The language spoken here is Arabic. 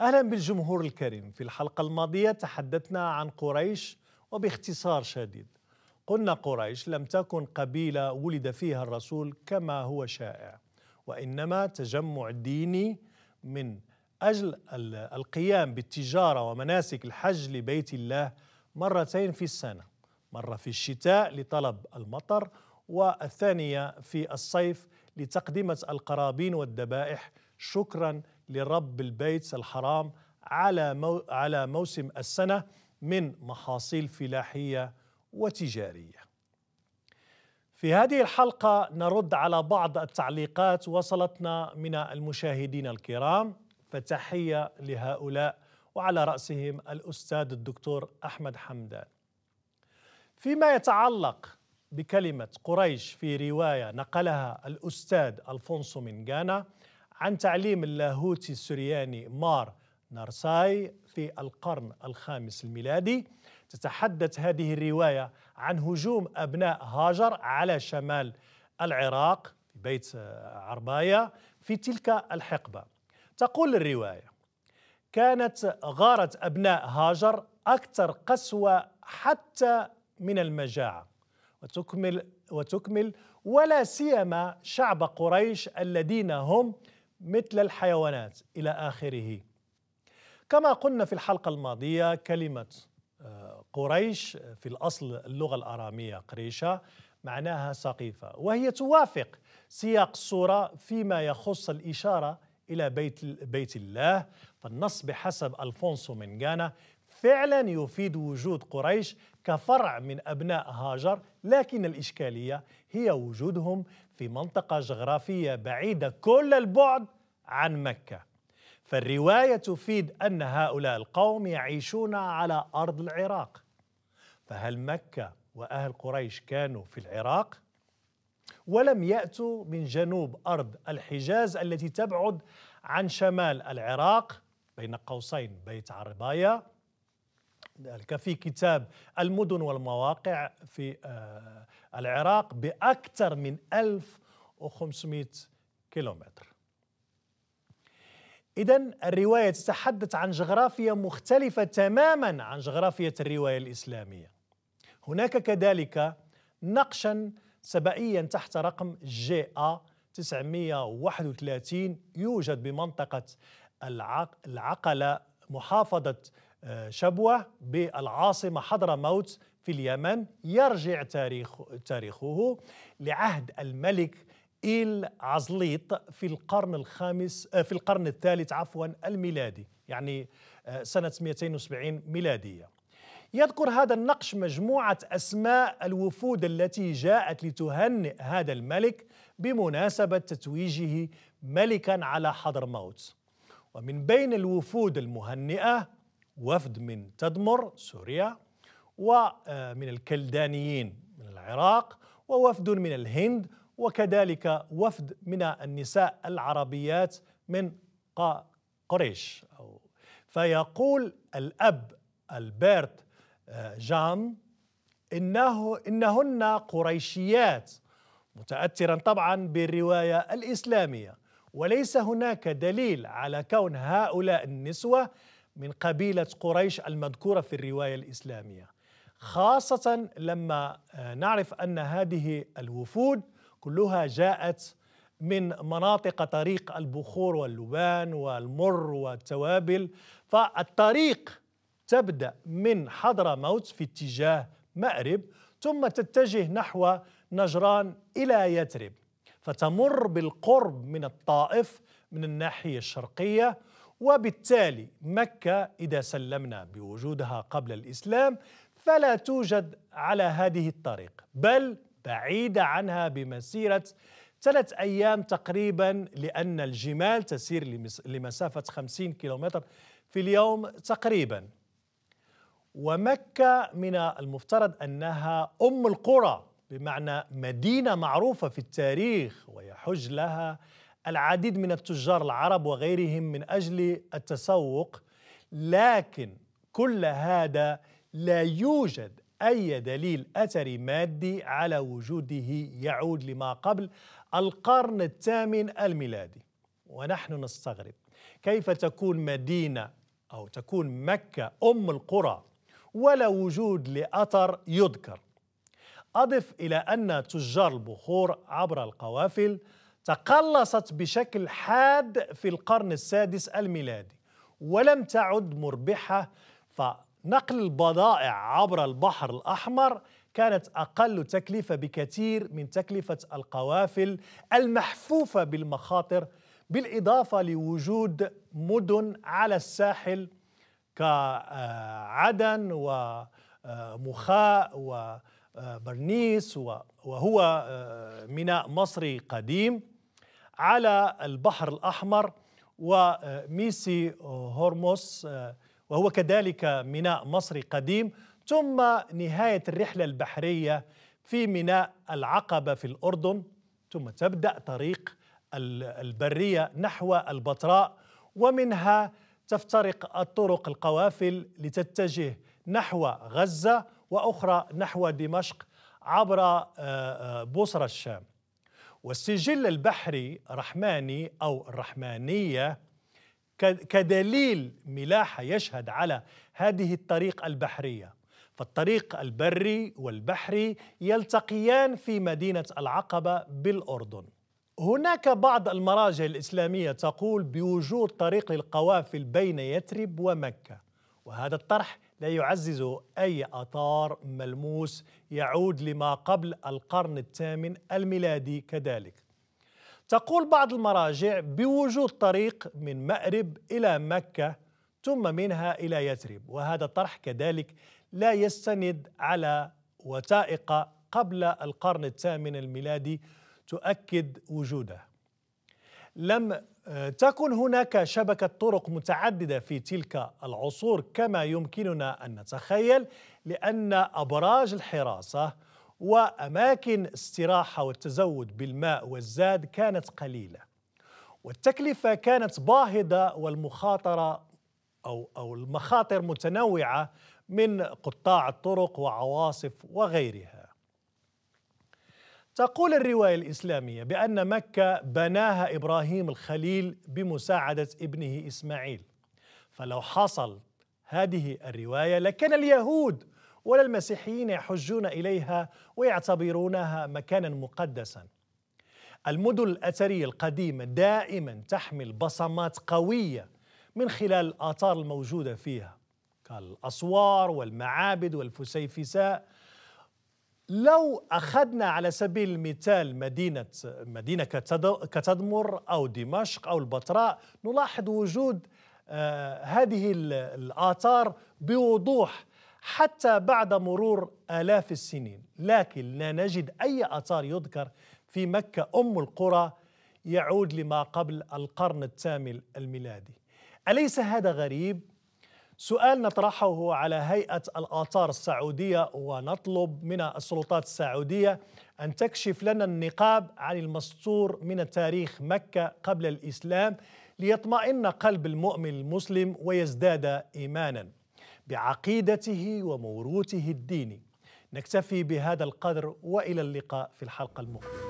أهلا بالجمهور الكريم في الحلقة الماضية تحدثنا عن قريش وباختصار شديد قلنا قريش لم تكن قبيلة ولد فيها الرسول كما هو شائع وإنما تجمع ديني من أجل القيام بالتجارة ومناسك الحج لبيت الله مرتين في السنة مرة في الشتاء لطلب المطر والثانية في الصيف لتقدمة القرابين والذبائح شكرا لرب البيت الحرام على مو على موسم السنه من محاصيل فلاحيه وتجاريه. في هذه الحلقه نرد على بعض التعليقات وصلتنا من المشاهدين الكرام فتحيه لهؤلاء وعلى راسهم الاستاذ الدكتور احمد حمدان. فيما يتعلق بكلمه قريش في روايه نقلها الاستاذ الفونسو من غانا عن تعليم اللاهوتي السرياني مار نارساي في القرن الخامس الميلادي تتحدث هذه الرواية عن هجوم أبناء هاجر على شمال العراق في بيت آه، عرباية في تلك الحقبة تقول الرواية كانت غارة أبناء هاجر أكثر قسوة حتى من المجاعة وتكمل وتكمل ولا سيما شعب قريش الذين هم مثل الحيوانات إلى آخره كما قلنا في الحلقة الماضية كلمة آه، قريش في الأصل اللغة الأرامية قريشة معناها سقيفة وهي توافق سياق الصورة فيما يخص الإشارة إلى بيت, بيت الله فالنص بحسب ألفونسو منغانا فعلا يفيد وجود قريش كفرع من أبناء هاجر لكن الإشكالية هي وجودهم في منطقة جغرافية بعيدة كل البعد عن مكة فالرواية تفيد أن هؤلاء القوم يعيشون على أرض العراق فهل مكة وأهل قريش كانوا في العراق؟ ولم يأتوا من جنوب أرض الحجاز التي تبعد عن شمال العراق بين قوسين بيت عرباية ذلك في كتاب المدن والمواقع في آه، العراق بأكثر من 1500 كيلومتر إذا الرواية تتحدث عن جغرافيا مختلفة تماما عن جغرافية الرواية الإسلامية هناك كذلك نقشا سبائيا تحت رقم جي أ 931 يوجد بمنطقة العقلة محافظة آه، شبوة بالعاصمة حضرموت في اليمن يرجع تاريخ تاريخه لعهد الملك إيل عزليط في القرن الخامس آه، في القرن الثالث عفوا الميلادي يعني آه، سنة 270 ميلادية يذكر هذا النقش مجموعة أسماء الوفود التي جاءت لتهنئ هذا الملك بمناسبة تتويجه ملكا على حضرموت ومن بين الوفود المهنئة وفد من تدمر سوريا ومن آه، الكلدانيين من العراق ووفد من الهند وكذلك وفد من النساء العربيات من قريش فيقول الأب ألبرت آه، جان إنه إنهن قريشيات متأثرا طبعا بالرواية الإسلامية وليس هناك دليل على كون هؤلاء النسوة من قبيلة قريش المذكورة في الرواية الإسلامية خاصة لما آه، نعرف أن هذه الوفود كلها جاءت من مناطق طريق البخور واللبان والمر والتوابل فالطريق تبدأ من حضرموت في اتجاه مأرب ثم تتجه نحو نجران إلى يثرب فتمر بالقرب من الطائف من الناحية الشرقية وبالتالي مكة إذا سلمنا بوجودها قبل الإسلام فلا توجد على هذه الطريق بل بعيدة عنها بمسيرة ثلاث أيام تقريبا لأن الجمال تسير لمسافة 50 كيلومتر في اليوم تقريبا ومكة من المفترض أنها أم القرى بمعنى مدينة معروفة في التاريخ ويحج لها العديد من التجار العرب وغيرهم من اجل التسوق لكن كل هذا لا يوجد اي دليل اثري مادي على وجوده يعود لما قبل القرن الثامن الميلادي ونحن نستغرب كيف تكون مدينه او تكون مكه ام القرى ولا وجود لاثر يذكر اضف الى ان تجار البخور عبر القوافل تقلصت بشكل حاد في القرن السادس الميلادي ولم تعد مربحة فنقل البضائع عبر البحر الأحمر كانت أقل تكلفة بكثير من تكلفة القوافل المحفوفة بالمخاطر بالإضافة لوجود مدن على الساحل كعدن ومخاء آه، وبرنيس آه، وهو آه، ميناء مصري قديم على البحر الأحمر وميسي هرموس وهو كذلك ميناء مصري قديم ثم نهاية الرحلة البحرية في ميناء العقبة في الأردن ثم تبدأ طريق البرية نحو البتراء ومنها تفترق الطرق القوافل لتتجه نحو غزة وأخرى نحو دمشق عبر آه، آه، بصرة الشام والسجل البحري رحماني أو الرحمانية كدليل ملاحة يشهد على هذه الطريق البحرية فالطريق البري والبحري يلتقيان في مدينة العقبة بالأردن هناك بعض المراجع الإسلامية تقول بوجود طريق للقوافل بين يثرب ومكة وهذا الطرح لا يعزز أي أطار ملموس يعود لما قبل القرن الثامن الميلادي كذلك تقول بعض المراجع بوجود طريق من مأرب إلى مكة ثم منها إلى يثرب وهذا الطرح كذلك لا يستند على وثائق قبل القرن الثامن الميلادي تؤكد وجوده لم آه، تكن هناك شبكة طرق متعددة في تلك العصور كما يمكننا أن نتخيل لأن أبراج الحراسة وأماكن استراحة والتزود بالماء والزاد كانت قليلة والتكلفة كانت باهظة والمخاطرة أو أو المخاطر متنوعة من قطاع الطرق وعواصف وغيرها تقول الرواية الإسلامية بأن مكة بناها إبراهيم الخليل بمساعدة ابنه إسماعيل فلو حصل هذه الرواية لكان اليهود ولا المسيحيين يحجون إليها ويعتبرونها مكانا مقدسا المدن الأثرية القديمة دائما تحمل بصمات قوية من خلال الآثار الموجودة فيها كالأسوار والمعابد والفسيفساء لو أخذنا على سبيل المثال مدينة مدينة كتدمر أو دمشق أو البتراء نلاحظ وجود آه، هذه الآثار بوضوح حتى بعد مرور آلاف السنين لكن لا نجد أي آثار يذكر في مكة أم القرى يعود لما قبل القرن الثامن الميلادي أليس هذا غريب؟ سؤال نطرحه على هيئة الآثار السعودية ونطلب من السلطات السعودية أن تكشف لنا النقاب عن المستور من تاريخ مكة قبل الإسلام ليطمئن قلب المؤمن المسلم ويزداد إيمانا بعقيدته وموروثه الديني نكتفي بهذا القدر وإلى اللقاء في الحلقة المقبلة